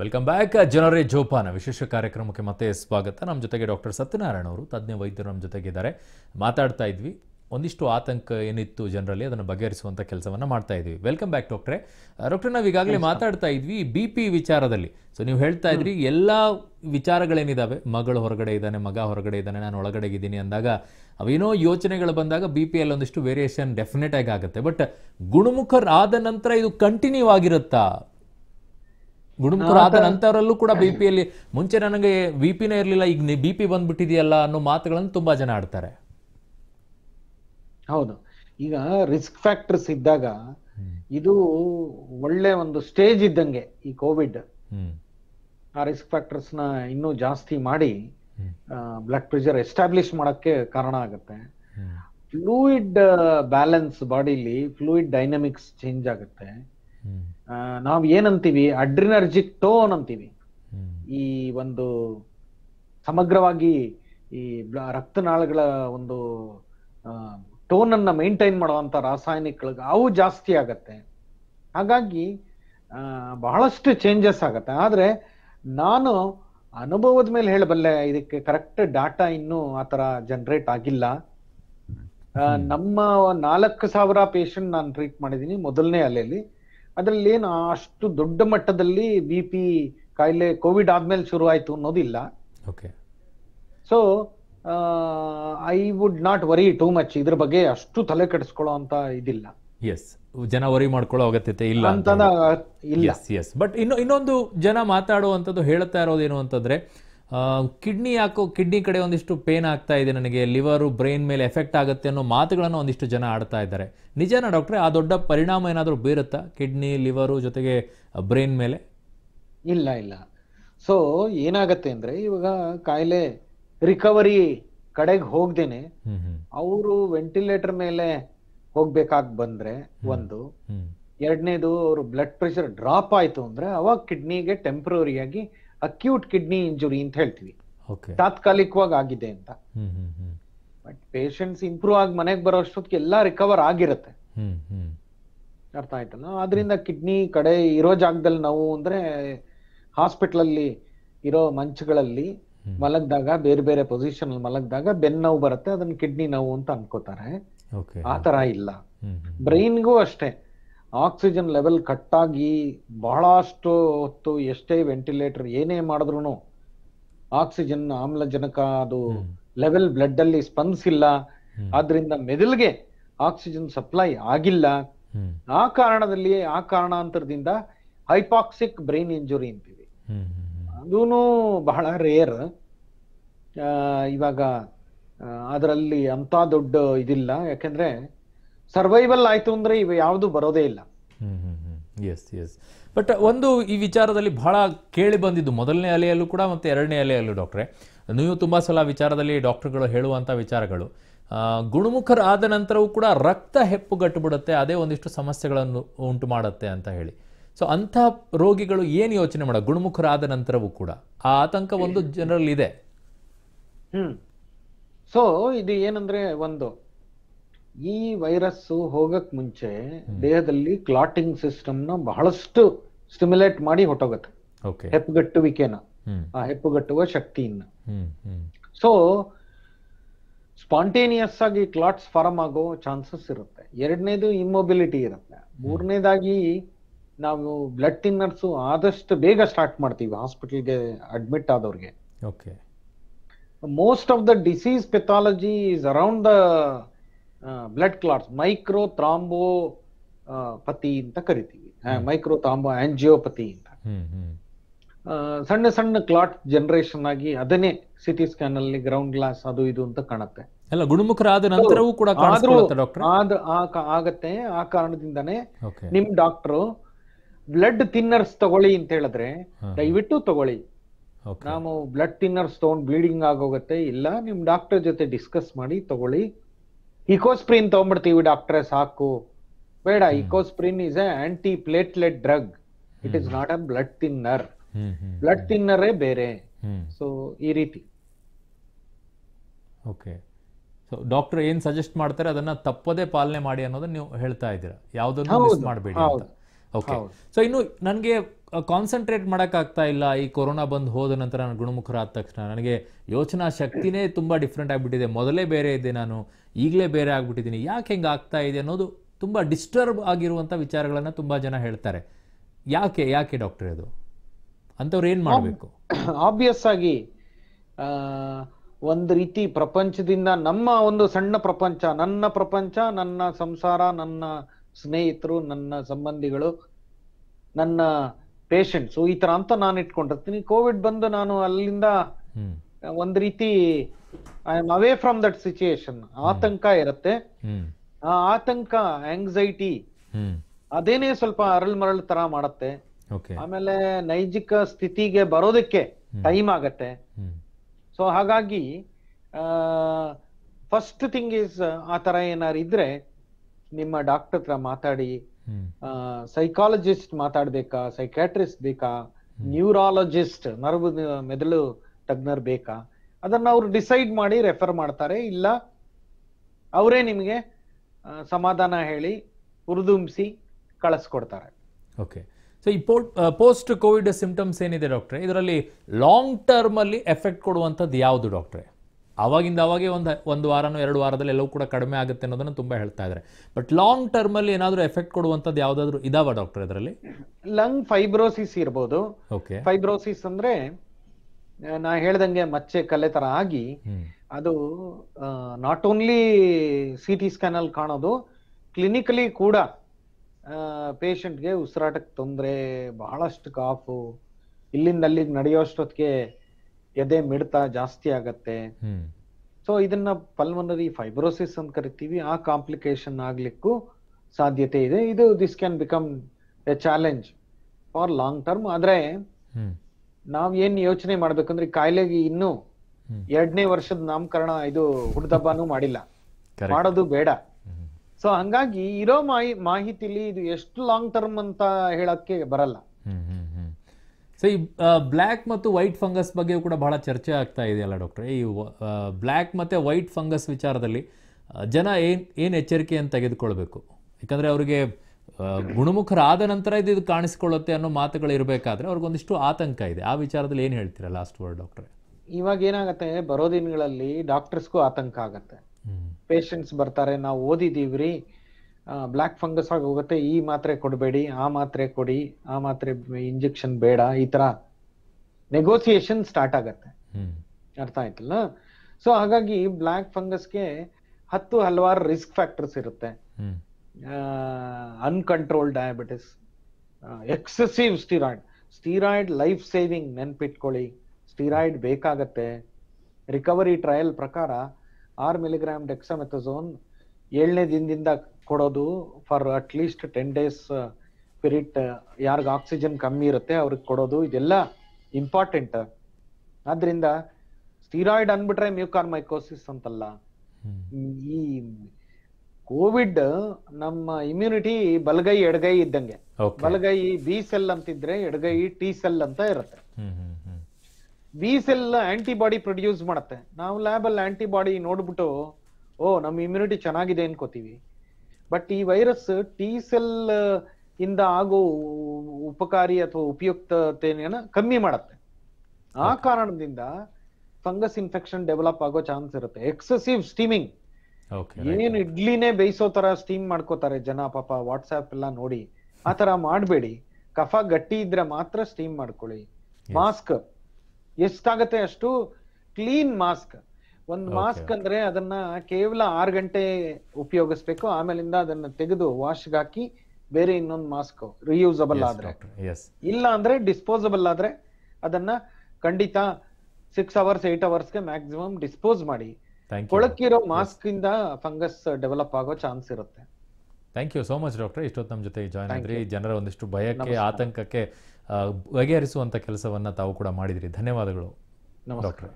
welcome back ಜನರೇ ಜೋಪಾನ ವಿಶೇಷ ಕಾರ್ಯಕ್ರಮಕ್ಕೆ ಮತ್ತೆ ಸ್ವಾಗತ ನಮ್ಮ ಜೊತೆಗೆ ಡಾಕ್ಟರ್ ಸತ್ಯನಾರಾಯಣ ಅವರು ತಜ್ಞ ವೈದ್ಯರು ನಮ್ಮ ಜೊತೆಗಿದ್ದಾರೆ ಮಾತಾಡ್ತಾ ಇದ್ವಿ ಒಂದಿಷ್ಟು ಆತಂಕ ಏನಿತ್ತು ಜನರಲ್ಲಿ ಅದನ್ನು ಬಗೆಹರಿಸುವಂಥ ಕೆಲಸವನ್ನು ಮಾಡ್ತಾ ಇದ್ವಿ ವೆಲ್ಕಮ್ ಬ್ಯಾಕ್ ಡಾಕ್ಟ್ರೆ ಡಾಕ್ಟರ್ ನಾವು ಈಗಾಗಲೇ ಮಾತಾಡ್ತಾ ಇದ್ವಿ ಬಿ ಪಿ ವಿಚಾರದಲ್ಲಿ ಸೊ ನೀವು ಹೇಳ್ತಾ ಇದ್ರಿ ಎಲ್ಲ ವಿಚಾರಗಳೇನಿದ್ದಾವೆ ಮಗಳು ಹೊರಗಡೆ ಇದ್ದಾನೆ ಮಗ ಹೊರಗಡೆ ಇದ್ದಾನೆ ನಾನು ಒಳಗಡೆ ಇದ್ದೀನಿ ಅಂದಾಗ ಅವೇನೋ ಯೋಚನೆಗಳು ಬಂದಾಗ ಬಿ ಪಿ ಅಲ್ಲಿ ಒಂದಿಷ್ಟು ವೇರಿಯೇಷನ್ ಡೆಫಿನೆಟ್ ಆಗಿ ಆಗುತ್ತೆ ಬಟ್ ಗುಣಮುಖರಾದ ನಂತರ ಇದು ಕಂಟಿನ್ಯೂ ಆಗಿರುತ್ತಾ ಗುಡುಂಪುರ ಆದ ನಂತರಲ್ಲೂ ಕೂಡ ಬಿ ಅಲ್ಲಿ ಮುಂಚೆ ನನಗೆ ವಿ ಪಿನೇ ಇರಲಿಲ್ಲ ಈಗ ಬಿ ಪಿ ಬಂದ್ಬಿಟ್ಟಿದೆಯಲ್ಲ ಅನ್ನೋ ಮಾತುಗಳನ್ನು ತುಂಬಾ ಜನ ಆಡ್ತಾರೆ ಹೌದು ಈಗ ರಿಸ್ಕ್ ಫ್ಯಾಕ್ಟರ್ಸ್ ಇದ್ದಾಗ ಇದು ಒಳ್ಳೆ ಒಂದು ಸ್ಟೇಜ್ ಇದ್ದಂಗೆ ಈ ಕೋವಿಡ್ ಆ ರಿಸ್ಕ್ ಫ್ಯಾಕ್ಟರ್ಸ್ ನ ಇನ್ನೂ ಜಾಸ್ತಿ ಮಾಡಿ ಬ್ಲಡ್ ಪ್ರೆಷರ್ ಎಸ್ಟಾಬ್ಲಿಷ್ ಮಾಡಕ್ಕೆ ಕಾರಣ ಆಗುತ್ತೆ fluid balance bodily fluid dynamics change ಆಗುತ್ತೆ ನಾವು ಏನಂತೀವಿ ಅಡ್ರಿನರ್ಜಿಕ್ ಟೋನ್ ಅಂತೀವಿ ಈ ಒಂದು ಸಮಗ್ರವಾಗಿ ಈ ರಕ್ತನಾಳಗಳ ಒಂದು ಟೋನ್ ಅನ್ನ ಮೇಂಟೈನ್ ಮಾಡುವಂತ ರಾಸಾಯನಿಕಗಳು ಅವು ಜಾಸ್ತಿ ಆಗತ್ತೆ ಹಾಗಾಗಿ ಬಹಳಷ್ಟು ಚೇಂಜಸ್ ಆಗತ್ತೆ ಆದ್ರೆ ನಾನು ಅನುಭವದ ಮೇಲೆ ಹೇಳಬಲ್ಲೆ ಇದಕ್ಕೆ ಕರೆಕ್ಟ್ ಡಾಟಾ ಇನ್ನೂ ಆತರ ಜನರೇಟ್ ಆಗಿಲ್ಲ ನಮ್ಮ ನಾಲ್ಕು ಸಾವಿರ ಪೇಷಂಟ್ ನಾನು ಟ್ರೀಟ್ ಮಾಡಿದ್ದೀನಿ ಮೊದಲನೇ ಅಲೆಯಲ್ಲಿ ಅದರಲ್ಲಿ ಏನು ಅಷ್ಟು ದೊಡ್ಡ ಮಟ್ಟದಲ್ಲಿ ಬಿ ಪಿ ಕಾಯಿಲೆ ಕೋವಿಡ್ ಆದ್ಮೇಲೆ ಶುರು ಆಯ್ತು ಅನ್ನೋದಿಲ್ಲ okay so I would not worry too much ಇದ್ರ ಬಗ್ಗೆ ಅಷ್ಟು ತಲೆ ಕೆಡಿಸ್ಕೊಳ್ಳೋ ಅಂತ ಇದಿಲ್ಲ ಎಸ್ ಜನ ವರಿ ಮಾಡ್ಕೊಳ್ಳೋ ಅಗತ್ಯತೆ ಇಲ್ಲ ಅಂತ ಇಲ್ಲ ಎಸ್ ಬಟ್ ಇನ್ನು ಇನ್ನೊಂದು ಜನ ಮಾತಾಡುವಂಥದ್ದು ಹೇಳ್ತಾ ಇರೋದೇನು ಅಂತಂದ್ರೆ ಕಿಡ್ನಿ ಯಾಕೋ ಕಿಡ್ನಿ ಕಡೆ ಒಂದಿಷ್ಟು ಪೇನ್ ಆಗ್ತಾ ಇದೆ ನನಗೆ ಲಿವರು ಬ್ರೈನ್ ಮೇಲೆ ಎಫೆಕ್ಟ್ ಆಗುತ್ತೆ ಅನ್ನೋ ಮಾತುಗಳನ್ನು ಒಂದಿಷ್ಟು ಜನ ಆಡ್ತಾ ಇದ್ದಾರೆ ನಿಜನಾ ಡಾಕ್ಟ್ರೆ ಆ ದೊಡ್ಡ ಪರಿಣಾಮ ಏನಾದರೂ ಬೀರುತ್ತಾ ಕಿಡ್ನಿ ಲಿವರು ಜೊತೆಗೆ ಬ್ರೈನ್ ಮೇಲೆ ಇಲ್ಲ ಇಲ್ಲ ಸೊ ಏನಾಗತ್ತೆ ಅಂದ್ರೆ ಇವಾಗ ಕಾಯಿಲೆ ರಿಕವರಿ ಕಡೆಗೆ ಹೋಗ್ದೇನೆ ಅವರು ವೆಂಟಿಲೇಟರ್ ಮೇಲೆ ಹೋಗ್ಬೇಕಾಗ್ ಬಂದ್ರೆ ಒಂದು ಎರಡನೇದು ಅವರು ಬ್ಲಡ್ ಪ್ರೆಷರ್ ಡ್ರಾಪ್ ಆಯ್ತು ಅಂದ್ರೆ ಅವಾಗ ಕಿಡ್ನಿಗೆ ಟೆಂಪ್ರರಿಯಾಗಿ ಅಕ್ಯೂಟ್ ಕಿಡ್ನಿ ಇಂಜುರಿ ಅಂತ ಹೇಳ್ತೀವಿ ತಾತ್ಕಾಲಿಕವಾಗಿ ಆಗಿದೆ ಅಂತ ಬಟ್ ಪೇಷಂಟ್ಸ್ ಇಂಪ್ರೂವ್ ಆಗಿ ಮನೆಗೆ ಬರೋ ಅಷ್ಟೊತ್ತಿಗೆ ಎಲ್ಲ ರಿಕವರ್ ಆಗಿರುತ್ತೆ ಅರ್ಥ ಆಯ್ತಲ್ಲ ಆದ್ರಿಂದ ಕಿಡ್ನಿ ಕಡೆ ಇರೋ ಜಾಗದಲ್ಲಿ ನಾವು ಅಂದ್ರೆ ಅಲ್ಲಿ ಇರೋ ಮಂಚಗಳಲ್ಲಿ ಮಲಗ್ದಾಗ ಬೇರೆ ಬೇರೆ ಪೊಸಿಷನ್ ಅಲ್ಲಿ ಮಲಗ್ದಾಗ ಬೆನ್ ನೋವು ಬರುತ್ತೆ ಅದನ್ನ ಕಿಡ್ನಿ ನೋವು ಅಂತ ಅನ್ಕೋತಾರೆ ಆ ತರ ಇಲ್ಲ ಬ್ರೈನ್ಗೂ ಅಷ್ಟೇ ಆಕ್ಸಿಜನ್ ಲೆವೆಲ್ ಕಟ್ಟಾಗಿ ಬಹಳಷ್ಟು ಹೊತ್ತು ಎಷ್ಟೇ ವೆಂಟಿಲೇಟರ್ ಏನೇ ಮಾಡಿದ್ರು ಆಕ್ಸಿಜನ್ ಆಮ್ಲಜನಕ ಅದು ಲೆವೆಲ್ ಬ್ಲಡ್ ಅಲ್ಲಿ ಸ್ಪಂದಿಸಿಲ್ಲ ಆದ್ರಿಂದ ಮೆದುಳಿಗೆ ಆಕ್ಸಿಜನ್ ಸಪ್ಲೈ ಆಗಿಲ್ಲ ಆ ಕಾರಣದಲ್ಲಿ ಆ ಕಾರಣಾಂತರದಿಂದ ಹೈಪಾಕ್ಸಿಕ್ ಬ್ರೈನ್ ಇಂಜುರಿ ಅಂತೀವಿ ಅದೂ ಬಹಳ ರೇರ್ ಇವಾಗ ಅದರಲ್ಲಿ ಅಂತ ದೊಡ್ಡ ಇದಿಲ್ಲ ಯಾಕೆಂದ್ರೆ ಸರ್ವೈವಲ್ ಆಯ್ತು ಅಂದ್ರೆ ಇವ ಯಾವುದು ಬರೋದೇ ಇಲ್ಲ ಎಸ್ ಎಸ್ ಬಟ್ ಒಂದು ಈ ವಿಚಾರದಲ್ಲಿ ಬಹಳ ಕೇಳಿ ಬಂದಿದ್ದು ಮೊದಲನೇ ಅಲೆಯಲ್ಲೂ ಕೂಡ ಮತ್ತೆ ಎರಡನೇ ಅಲೆಯಲ್ಲೂ ಡಾಕ್ಟ್ರೆ ನೀವು ತುಂಬಾ ಸಲ ವಿಚಾರದಲ್ಲಿ ಡಾಕ್ಟರ್ಗಳು ಹೇಳುವಂತ ವಿಚಾರಗಳು ಗುಣಮುಖರಾದ ನಂತರವೂ ಕೂಡ ರಕ್ತ ಬಿಡುತ್ತೆ ಅದೇ ಒಂದಿಷ್ಟು ಸಮಸ್ಯೆಗಳನ್ನು ಉಂಟು ಮಾಡುತ್ತೆ ಅಂತ ಹೇಳಿ ಸೊ ಅಂತ ರೋಗಿಗಳು ಏನು ಯೋಚನೆ ಗುಣಮುಖರ ಗುಣಮುಖರಾದ ನಂತರವೂ ಕೂಡ ಆ ಆತಂಕ ಒಂದು ಜನರಲ್ಲಿ ಇದೆ ಹ್ಮ್ ಸೊ ಇದು ಏನಂದ್ರೆ ಒಂದು ಈ ವೈರಸ್ ಹೋಗಕ್ ಮುಂಚೆ ದೇಹದಲ್ಲಿ ಕ್ಲಾಟಿಂಗ್ ಸಿಸ್ಟಮ್ನ ಬಹಳಷ್ಟು ಸ್ಟಿಮ್ಯುಲೇಟ್ ಮಾಡಿ ಹೊಟ್ಟೋಗತ್ತೆ ಹೆಪ್ಪುಗಟ್ಟುವಿಕೆನ ಆ ಹೆಪ್ಪುಗಟ್ಟುವ ಶಕ್ತಿಯನ್ನ ಸೊ ಸ್ಪಾಂಟೇನಿಯಸ್ ಆಗಿ ಕ್ಲಾಟ್ಸ್ ಫಾರಮ್ ಆಗೋ ಚಾನ್ಸಸ್ ಇರುತ್ತೆ ಎರಡನೇದು ಇಮ್ಮೊಬಿಲಿಟಿ ಇರುತ್ತೆ ಮೂರನೇದಾಗಿ ನಾವು ಬ್ಲಡ್ ಥಿನ್ನರ್ಸ್ ಆದಷ್ಟು ಬೇಗ ಸ್ಟಾರ್ಟ್ ಮಾಡ್ತೀವಿ ಹಾಸ್ಪಿಟಲ್ಗೆ ಅಡ್ಮಿಟ್ ಆದವ್ರಿಗೆ most of the disease pathology is around the blood clots micropathy ಅಂತ ಕರಿತೀವಿ ಮೈಕ್ರೋ ಥ್ರಾಂಬೋ ಆಂಜಿಯೋಪತಿ ಅಂತ ಸಣ್ಣ ಸಣ್ಣ ಕ್ಲಾಟ್ ಜನರೇಷನ್ ಆಗಿ ಅದನ್ನೇ ಸಿಟಿ ಸ್ಕ್ಯಾನ್ ಅಲ್ಲಿ ಗ್ರೌಂಡ್ ಗ್ಲಾಸ್ ಅದು ಇದು ಅಂತ ಕಾಣುತ್ತೆ ಅಲ್ಲ ಗುಣಮುಖರಾದ ನಂತರವೂ ಕೂಡ ಆಗತ್ತೆ ಆ ಕಾರಣದಿಂದಾನೇ ನಿಮ್ ಡಾಕ್ಟರ್ ಬ್ಲಡ್ ತಿನ್ನರ್ಸ್ ತಗೊಳ್ಳಿ ಅಂತ ಹೇಳಿದ್ರೆ ದಯವಿಟ್ಟು ತಗೊಳ್ಳಿ ನಾವು ಬ್ಲಡ್ ತಿನ್ನರ್ಸ್ ತಗೊಂಡ್ ಬ್ಲೀಡಿಂಗ್ ಆಗೋಗತ್ತೆ ಇಲ್ಲ ನಿಮ್ ಡಾಕ್ಟರ್ ಜೊತೆ ಡಿಸ್ಕಸ್ ಮಾಡಿ ತಗೊಳ್ಳಿ ಇಕೋಸ್ಪ್ರಿನ್ ತಗೊಂಡ್ಬಿಡ್ತೀವಿ ಡಾಕ್ಟ್ರೆ ಸಾಕು ಬೇಡ Ecosprin is anti platelet drug it is not a blood thinner blood ಥಿನ್ನರೇ ಬೇರೆ ಸೊ ಈ ರೀತಿ ಓಕೆ ಸೊ ಡಾಕ್ಟರ್ ಏನ್ ಸಜೆಸ್ಟ್ ಮಾಡ್ತಾರೆ ಅದನ್ನ ತಪ್ಪದೇ ಪಾಲನೆ ಮಾಡಿ ಅನ್ನೋದನ್ನ ನೀವು ಹೇಳ್ತಾ ಇದ್ದೀರಾ ಯಾವ್ದನ್ನು ಮಾಡಬೇಡಿ ಅಂತ ಓಕೆ ಸೊ ಇನ್ನು ನನಗೆ ಕಾನ್ಸಂಟ್ರೇಟ್ ಮಾಡೋಕ್ಕಾಗ್ತಾ ಇಲ್ಲ ಈ ಕೊರೋನಾ ಬಂದು ಹೋದ ನಂತರ ನಾನು ಗುಣಮುಖರಾದ ತಕ್ಷಣ ನನಗೆ ಯೋಚನಾ ಶಕ್ತಿನೇ ತುಂಬ ಡಿಫ್ರೆಂಟ್ ಆಗಿಬಿಟ್ಟಿದೆ ಮೊದಲೇ ಬೇರೆ ಇದ್ದೆ ನಾನು ಈಗಲೇ ಬೇರೆ ಆಗಿಬಿಟ್ಟಿದ್ದೀನಿ ಯಾಕೆ ಹೆಂಗೆ ಆಗ್ತಾ ಇದೆ ಅನ್ನೋದು ತುಂಬ ಡಿಸ್ಟರ್ಬ್ ಆಗಿರುವಂಥ ವಿಚಾರಗಳನ್ನು ತುಂಬ ಜನ ಹೇಳ್ತಾರೆ ಯಾಕೆ ಯಾಕೆ ಡಾಕ್ಟರ್ ಅದು ಅಂಥವ್ರು ಏನು ಮಾಡಬೇಕು ಆಬ್ವಿಯಸ್ ಆಗಿ ಒಂದು ರೀತಿ ಪ್ರಪಂಚದಿಂದ ನಮ್ಮ ಒಂದು ಸಣ್ಣ ಪ್ರಪಂಚ ನನ್ನ ಪ್ರಪಂಚ ನನ್ನ ಸಂಸಾರ ನನ್ನ ಸ್ನೇಹಿತರು ನನ್ನ ಸಂಬಂಧಿಗಳು ನನ್ನ ಪೇಷಂಟ್ಸು ಈ ತರ ಅಂತ ನಾನು ಇಟ್ಕೊಂಡಿರ್ತೀನಿ ಕೋವಿಡ್ ಬಂದು ನಾನು ಅಲ್ಲಿಂದ ಒಂದ್ ರೀತಿ I am away from that situation ಆತಂಕ ಇರುತ್ತೆ ಆ ಆತಂಕ ಆಂಗ್ಸೈಟಿ ಅದೇನೇ ಸ್ವಲ್ಪ ಅರಳ್ ಮರಳ್ ತರ ಮಾಡತ್ತೆ ಆಮೇಲೆ ನೈಜಿಕ ಸ್ಥಿತಿಗೆ ಬರೋದಕ್ಕೆ ಟೈಮ್ ಆಗತ್ತೆ ಸೊ ಹಾಗಾಗಿ ಫಸ್ಟ್ ಥಿಂಗ್ ಇಸ್ ಆ ತರ ಏನಾರು ಇದ್ರೆ ನಿಮ್ಮ ಡಾಕ್ಟರ್ ಹತ್ರ ಮಾತಾಡಿ ಸೈಕಾಲಜಿಸ್ಟ್ ಮಾತಾಡ್ಬೇಕಾ ಸೈಕ್ಯಾಟ್ರಿಸ್ಟ್ ಬೇಕಾ ನ್ಯೂರಾಲಜಿಸ್ಟ್ ನರ್ವ್ ಮೆದುಳು ತಜ್ಞರು ಬೇಕಾ ಅದನ್ನ ಅವ್ರು ಡಿಸೈಡ್ ಮಾಡಿ ರೆಫರ್ ಮಾಡ್ತಾರೆ ಇಲ್ಲ ಅವರೇ ನಿಮಗೆ ಸಮಾಧಾನ ಹೇಳಿ ಹುರಿದುಂಬಿಸಿ ಕಳಿಸ್ಕೊಡ್ತಾರೆ ಓಕೆ ಸೊ ಈ ಪೋಸ್ಟ್ ಕೋವಿಡ್ ಸಿಂಪ್ಟಮ್ಸ್ ಏನಿದೆ ಡಾಕ್ಟ್ರೆ ಇದರಲ್ಲಿ ಲಾಂಗ್ ಟರ್ಮಲ್ಲಿ ಎಫೆಕ್ಟ್ ಕೊಡುವಂಥದ್ದು ಯಾವುದು ಡಾಕ್ಟ್ರೆ ಆವಾಗಿಂದ ಅವಾಗೇ ಒಂದು ಒಂದು ವಾರನೋ ಎರಡು ವಾರದಲ್ಲಿ ಎಲ್ಲವೂ ಕೂಡ ಕಡಿಮೆ ಆಗುತ್ತೆ ಅನ್ನೋದನ್ನು ತುಂಬ ಹೇಳ್ತಾ ಇದ್ದಾರೆ ಬಟ್ ಲಾಂಗ್ ಟರ್ಮಲ್ಲಿ ಏನಾದರೂ ಎಫೆಕ್ಟ್ ಕೊಡುವಂಥದ್ದು ಯಾವುದಾದ್ರೂ ಇದಾವ ಡಾಕ್ಟರ್ ಇದರಲ್ಲಿ ಲಂಗ್ ಫೈಬ್ರೋಸಿಸ್ ಇರ್ಬೋದು ಓಕೆ ಫೈಬ್ರೋಸಿಸ್ ಅಂದ್ರೆ ನಾ ಹೇಳ್ದಂಗೆ ಮಚ್ಚೆ ಕಲೆ ತರ ಆಗಿ ಅದು not only C T scan ಅಲ್ಲಿ ಕಾಣೋದು ಕ್ಲಿನಿಕಲಿ ಕೂಡ ಪೇಶೆಂಟ್ಗೆ ಉಸಿರಾಟಕ್ಕೆ ತೊಂದರೆ ಬಹಳಷ್ಟು ಕಾಫು ಇಲ್ಲಿಂದ ಅಲ್ಲಿಗೆ ನಡೆಯೋಷ್ಟೊತ್ತಿಗೆ ಎದೆ ಮಿಡ್ತ ಜಾಸ್ತಿ ಆಗತ್ತೆ ಸೊ ಇದನ್ನ ಪಲ್ಮನರಿ ಫೈಬ್ರೋಸಿಸ್ ಅಂತ ಕರಿತೀವಿ ಆ ಕಾಂಪ್ಲಿಕೇಶನ್ ಆಗ್ಲಿಕ್ಕೂ ಸಾಧ್ಯತೆ ಇದೆ ಇದು this can become a challenge for long term ಆದ್ರೆ ನಾವ್ ಏನ್ ಯೋಚನೆ ಮಾಡ್ಬೇಕಂದ್ರೆ ಕಾಯಿಲೆಗೆ ಇನ್ನು ಎರಡನೇ ವರ್ಷದ ನಾಮಕರಣ ಇದು ಹುಡ್ದಬ್ಬಾನು ಮಾಡಿಲ್ಲ ಮಾಡೋದು ಬೇಡ ಸೊ ಹಂಗಾಗಿ ಇರೋ ಮಾಹಿತಿಲಿ ಇದು ಎಷ್ಟು ಲಾಂಗ್ ಟರ್ಮ್ ಅಂತ ಹೇಳಕ್ಕೆ ಬರಲ್ಲ ಸೊ ಈ ಬ್ಲ್ಯಾಕ್ ಮತ್ತು ವೈಟ್ ಫಂಗಸ್ ಬಗ್ಗೆಯೂ ಕೂಡ ಬಹಳ ಚರ್ಚೆ ಆಗ್ತಾ ಇದೆಯಲ್ಲ ಡಾಕ್ಟ್ರೆ ಈ ಬ್ಲ್ಯಾಕ್ ಮತ್ತು ವೈಟ್ ಫಂಗಸ್ ವಿಚಾರದಲ್ಲಿ ಜನ ಏನು ಏನು ಎಚ್ಚರಿಕೆಯನ್ನು ತೆಗೆದುಕೊಳ್ಬೇಕು ಯಾಕಂದರೆ ಅವರಿಗೆ ಗುಣಮುಖರಾದ ನಂತರ ಇದು ಇದು ಕಾಣಿಸ್ಕೊಳ್ಳುತ್ತೆ ಅನ್ನೋ ಮಾತುಗಳು ಇರಬೇಕಾದ್ರೆ ಅವ್ರಿಗೊಂದಿಷ್ಟು ಆತಂಕ ಇದೆ ಆ ವಿಚಾರದಲ್ಲಿ ಏನು ಹೇಳ್ತೀರಾ ಲಾಸ್ಟ್ ವರ್ಡ್ ಡಾಕ್ಟ್ರೆ ಇವಾಗ ಏನಾಗುತ್ತೆ ಬರೋ ದಿನಗಳಲ್ಲಿ ಡಾಕ್ಟರ್ಸ್ಗೂ ಆತಂಕ ಆಗುತ್ತೆ ಪೇಷಂಟ್ಸ್ ಬರ್ತಾರೆ ನಾವು ರೀ ಬ್ಲ್ಯಾಕ್ ಫಂಗಸ್ ಆಗಿ ಹೋಗುತ್ತೆ ಈ ಮಾತ್ರೆ ಕೊಡಬೇಡಿ ಆ ಮಾತ್ರೆ ಕೊಡಿ ಆ ಮಾತ್ರೆ ಇಂಜೆಕ್ಷನ್ ಬೇಡ ಈ ತರ ನೆಗೋಸಿಯೇಷನ್ ಸ್ಟಾರ್ಟ್ ಆಗತ್ತೆ ಅರ್ಥ ಆಯ್ತಲ್ಲ ಸೊ ಹಾಗಾಗಿ ಬ್ಲ್ಯಾಕ್ ಫಂಗಸ್ಗೆ ಹತ್ತು ಹಲವಾರು ರಿಸ್ಕ್ ಫ್ಯಾಕ್ಟರ್ಸ್ ಇರುತ್ತೆ uncontrol diabetes excessive steroid steroid life saving ನೆನ್ಪಿಟ್ಕೊಳ್ಳಿ ಸ್ಟೀರಾಯ್ಡ್ ಬೇಕಾಗತ್ತೆ ರಿಕವರಿ ಟ್ರಯಲ್ ಪ್ರಕಾರ ಆರು ಮಿಲಿಗ್ರಾಮ್ ಡೆಕ್ಸಮೆಥಝೋನ್ ಏಳನೇ ದಿನದಿಂದ ಕೊಡೋದು for at least ten days ಸ್ಪಿರಿಟ್ ಯಾರಿಗ ಆಕ್ಸಿಜನ್ ಕಮ್ಮಿ ಇರುತ್ತೆ ಅವ್ರಿಗೆ ಕೊಡೋದು ಇದೆಲ್ಲ ಇಂಪಾರ್ಟೆಂಟ್ ಆದ್ರಿಂದ ಸ್ಟೀರಾಯ್ಡ್ ಅಂದ್ಬಿಟ್ರೆ ಮೈಕೋಸಿಸ್ ಅಂತಲ್ಲ ಈ ಕೋವಿಡ್ ನಮ್ಮ ಇಮ್ಯುನಿಟಿ ಬಲಗೈ ಎಡಗೈ ಇದ್ದಂಗೆ ಬಲಗೈ ಬಿ ಸೆಲ್ ಅಂತಿದ್ರೆ ಎಡಗೈ ಟಿ ಸೆಲ್ ಅಂತ ಇರುತ್ತೆ ಬಿ ಸೆಲ್ ಆಂಟಿಬಾಡಿ ಪ್ರೊಡ್ಯೂಸ್ ಮಾಡುತ್ತೆ ನಾವು ಲ್ಯಾಬ್ ಅಲ್ಲಿ ಆಂಟಿಬಾಡಿ ನೋಡ್ಬಿಟ್ಟು ಓ ನಮ್ಮ ಇಮ್ಯುನಿಟಿ ಚೆನ್ನಾಗಿದೆ ಅನ್ಕೋತೀವಿ ಬಟ್ ಈ ವೈರಸ್ ಟಿ ಸೆಲ್ ಇಂದ ಆಗೋ ಉಪಕಾರಿ ಅಥವಾ ಉಪಯುಕ್ತತೆ ಕಮ್ಮಿ ಮಾಡುತ್ತೆ ಆ ಕಾರಣದಿಂದ ಫಂಗಸ್ ಇನ್ಫೆಕ್ಷನ್ ಡೆವಲಪ್ ಆಗೋ ಚಾನ್ಸ್ ಇರುತ್ತೆ ಎಕ್ಸೆಸಿವ್ ಸ್ಟೀಮಿಂಗ್ ಏನು ಇಡ್ಲಿನೇ ಬೇಯಿಸೋ ತರ ಸ್ಟೀಮ್ ಮಾಡ್ಕೋತಾರೆ ಜನ ಪಾಪ ವಾಟ್ಸ್ಆ್ಯಪ್ ಎಲ್ಲ ನೋಡಿ ಆ ತರ ಮಾಡಬೇಡಿ ಕಫ ಗಟ್ಟಿ ಇದ್ರೆ ಮಾತ್ರ ಸ್ಟೀಮ್ ಮಾಡ್ಕೊಳ್ಳಿ ಮಾಸ್ಕ್ ಎಷ್ಟಾಗತ್ತೆ ಅಷ್ಟು ಕ್ಲೀನ್ ಮಾಸ್ಕ್ ಒಂದು ಮಾಸ್ಕ್ ಅಂದ್ರೆ ಅದನ್ನ ಕೇವಲ ಆರ್ ಗಂಟೆ ಉಪಯೋಗಿಸ್ಬೇಕು ಆಮೇಲಿಂದ ಅದನ್ನ ತೆಗೆದು ವಾಶ್ಗೆ ಹಾಕಿ ಬೇರೆ ಇನ್ನೊಂದು ಮಾಸ್ಕ್ ರಿಯೂಸಬಲ್ ಆದ್ರೆ ಇಲ್ಲ ಅಂದ್ರೆ ಡಿಸ್ಪೋಸಬಲ್ ಆದ್ರೆ ಅದನ್ನ ಖಂಡಿತ ಸಿಕ್ಸ್ ಅವರ್ಸ್ ಏಟ್ ಗೆ ಮ್ಯಾಕ್ಸಿಮಮ್ ಡಿಸ್ಪೋಸ್ ಮಾಡಿ ಕೊಳಕಿರೋ ಮಾಸ್ಕ್ ಇಂದ ಫಂಗಸ್ ಡೆವಲಪ್ ಆಗೋ ಚಾನ್ಸ್ ಇರುತ್ತೆ thank you so much doctor ಇಷ್ಟೊತ್ತು ನಮ್ಮ ಜೊತೆ ಜಾಯ್ನ್ ಆದ್ರಿ ಜನರ ಒಂದಿಷ್ಟು ಭಯಕ್ಕೆ ಆತಂಕಕ್ಕೆ ಬಗೆಹರಿಸುವಂತ ಕೆಲಸವನ್ನ ತಾವು ಕೂಡ ಮಾಡಿದ್ರಿ ಧನ್ಯವಾದಗಳು ಡಾಕ್ಟರ್